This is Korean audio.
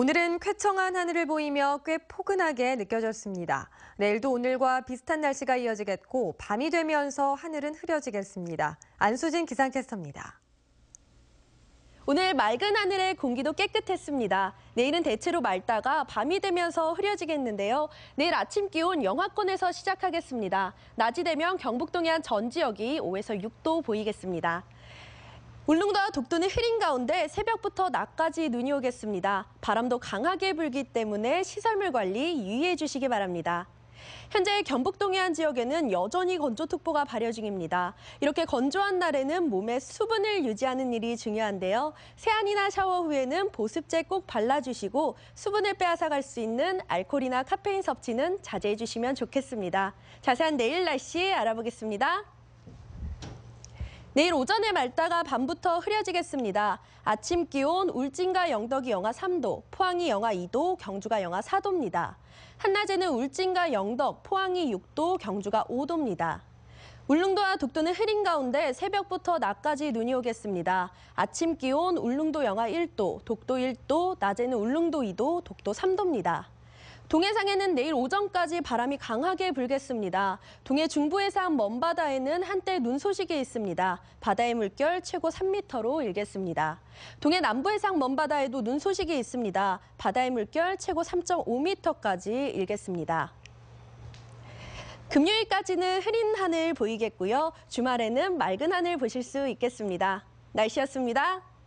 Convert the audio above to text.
오늘은 쾌청한 하늘을 보이며 꽤 포근하게 느껴졌습니다. 내일도 오늘과 비슷한 날씨가 이어지겠고 밤이 되면서 하늘은 흐려지겠습니다. 안수진 기상캐스터입니다. 오늘 맑은 하늘에 공기도 깨끗했습니다. 내일은 대체로 맑다가 밤이 되면서 흐려지겠는데요. 내일 아침 기온 영하권에서 시작하겠습니다. 낮이 되면 경북 동해안 전 지역이 5에서 6도 보이겠습니다. 울릉도와 독도는 흐린 가운데 새벽부터 낮까지 눈이 오겠습니다. 바람도 강하게 불기 때문에 시설물 관리 유의해 주시기 바랍니다. 현재 경북 동해안 지역에는 여전히 건조특보가 발효 중입니다. 이렇게 건조한 날에는 몸에 수분을 유지하는 일이 중요한데요. 세안이나 샤워 후에는 보습제 꼭 발라주시고 수분을 빼앗아갈 수 있는 알코올이나 카페인 섭취는 자제해 주시면 좋겠습니다. 자세한 내일 날씨 알아보겠습니다. 내일 오전에 맑다가 밤부터 흐려지겠습니다. 아침 기온 울진과 영덕이 영하 3도, 포항이 영하 2도, 경주가 영하 4도입니다. 한낮에는 울진과 영덕, 포항이 6도, 경주가 5도입니다. 울릉도와 독도는 흐린 가운데 새벽부터 낮까지 눈이 오겠습니다. 아침 기온 울릉도 영하 1도, 독도 1도, 낮에는 울릉도 2도, 독도 3도입니다. 동해상에는 내일 오전까지 바람이 강하게 불겠습니다. 동해 중부 해상 먼바다에는 한때 눈 소식이 있습니다. 바다의 물결 최고 3m로 일겠습니다. 동해 남부 해상 먼바다에도 눈 소식이 있습니다. 바다의 물결 최고 3.5m까지 일겠습니다. 금요일까지는 흐린 하늘 보이겠고요. 주말에는 맑은 하늘 보실 수 있겠습니다. 날씨였습니다.